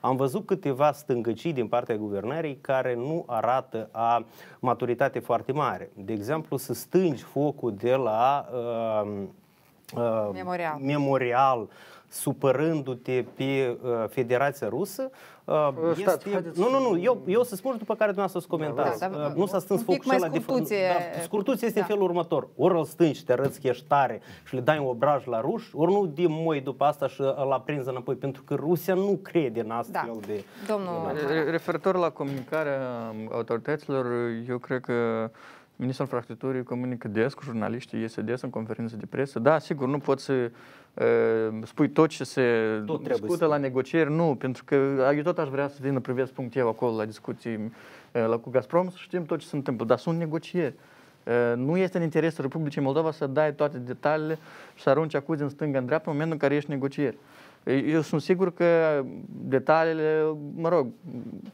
Am văzut câteva stângăcii din partea guvernării care nu arată a maturitate foarte mare. De exemplu, să stângi focul de la uh, memorial. memorial supărându-te pe uh, Federația Rusă. Uh, este... nu, nu, nu, eu, eu să spun și după care dumneavoastră să comentați. Da, da, uh, nu s-a stâns focul și ăla de da, Scurtuție este da. în felul următor. Ori îl stângi și te arăți că ești tare și le dai un obraj la ruși, ori nu de moi după asta și îl aprinzi înapoi, pentru că Rusia nu crede în astfel Da. de... Domnul... Referitor la comunicarea autorităților, eu cred că Ministrul Infrastructurii comunică des cu jurnaliștii, iese des în conferințe de presă. Da, sigur, nu poți să uh, spui tot ce se tot discută să... la negocieri, nu, pentru că eu tot aș vrea să vină privesc punct eu acolo la discuții uh, la, cu Gazprom, să știm tot ce se întâmplă, dar sunt negocieri. nu este în interesul Republicii Moldova să dai toate detaliile și să arunci acuze în stânga, în dreapta, în momentul în care ești negocieri. Eu sunt sigur că detaliile, mă rog,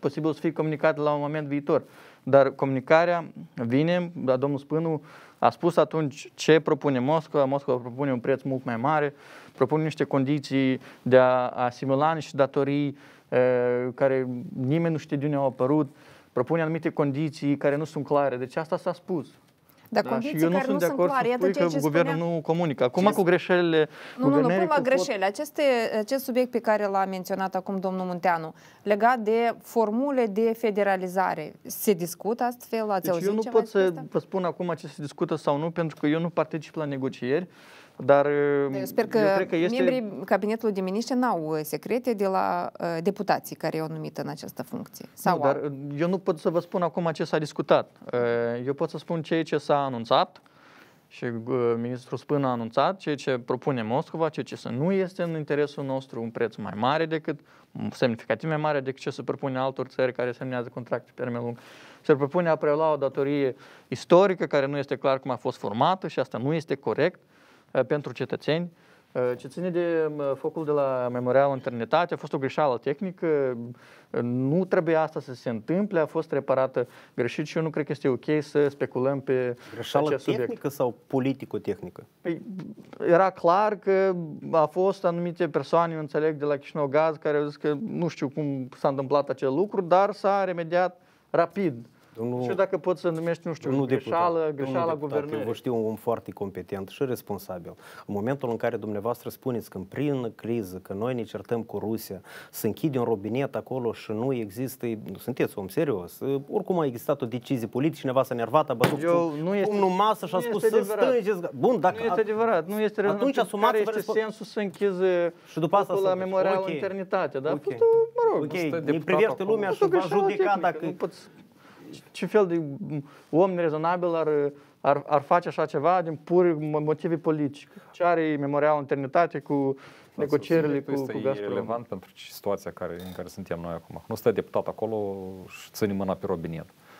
posibil să fie comunicate la un moment viitor. Dar comunicarea vine, dar domnul Spânu a spus atunci ce propune Moscova. Moscova propune un preț mult mai mare, propune niște condiții de a asimila niște datorii care nimeni nu știe de unde au apărut, propune anumite condiții care nu sunt clare. Deci asta s-a spus. Dar da, și eu nu sunt de acord clar. să că ce guvernul spunea... nu comunică. Acum ce... cu greșelile... Nu, nu, nu, prima cu... Pot... Aceste, acest subiect pe care l-a menționat acum domnul Munteanu, legat de formule de federalizare, se discută astfel? Ați deci auzit eu nu pot să vă spun acum ce se discută sau nu, pentru că eu nu particip la negocieri. Dar eu mm, sper că eu cred că este... membrii Cabinetului de Miniștri n-au uh, secrete de la uh, deputații care au numit în această funcție. Sau nu, dar uh, eu nu pot să vă spun acum ce s-a discutat. Uh, Eu pot să spun ceea ce s-a anunțat și uh, ministrul Spân a anunțat ceea ce propune Moscova, ceea ce să nu este în interesul nostru, un preț mai mare decât, semnificativ mai mare decât ce se propune altor țări care semnează contracte pe termen lung. Se propune a prelua o datorie istorică care nu este clar cum a fost formată și asta nu este corect. Uh, Uh, pentru cetățeni. Uh, Ce ține de uh, focul de la Memorial Internitate, a fost o greșeală tehnică, nu trebuie asta să se întâmple, a fost reparată greșit și eu nu cred că este ok să speculăm pe greșeală acest subiect. tehnică sau politico-tehnică? Păi, era clar că a fost anumite persoane, eu înțeleg, de la Chișinău Gaz, care au zis că nu știu cum s-a întâmplat acel lucru, dar s-a remediat rapid Domnul, și dacă pot să numești, nu știu, nu greșeală, deputat, greșeală guvernării. Eu vă știu un om foarte competent și responsabil. În momentul în care dumneavoastră spuneți că în criză, că noi ne certăm cu Rusia, să închide un robinet acolo și nu există, nu sunteți om serios, oricum a existat o decizie politică, cineva s-a nervat, a bătut eu, nu este, un masă și a spus să stângeți. Bun, dacă... Nu este adevărat, nu este atunci asumați care este răspund... sensul să închize și după asta la memorial okay. internitate. da? Okay. Putu, mă rog, okay. ne privește lumea și va judeca dacă... Nu ce fel de om rezonabil ar, ar, ar face așa ceva din pur motive politice? Ce are memorialul internitate cu negocierile cu, cu Gazprom? Este relevant pentru situația care, în care suntem noi acum. Nu stă deputat acolo și ține mâna pe robinet. Uh,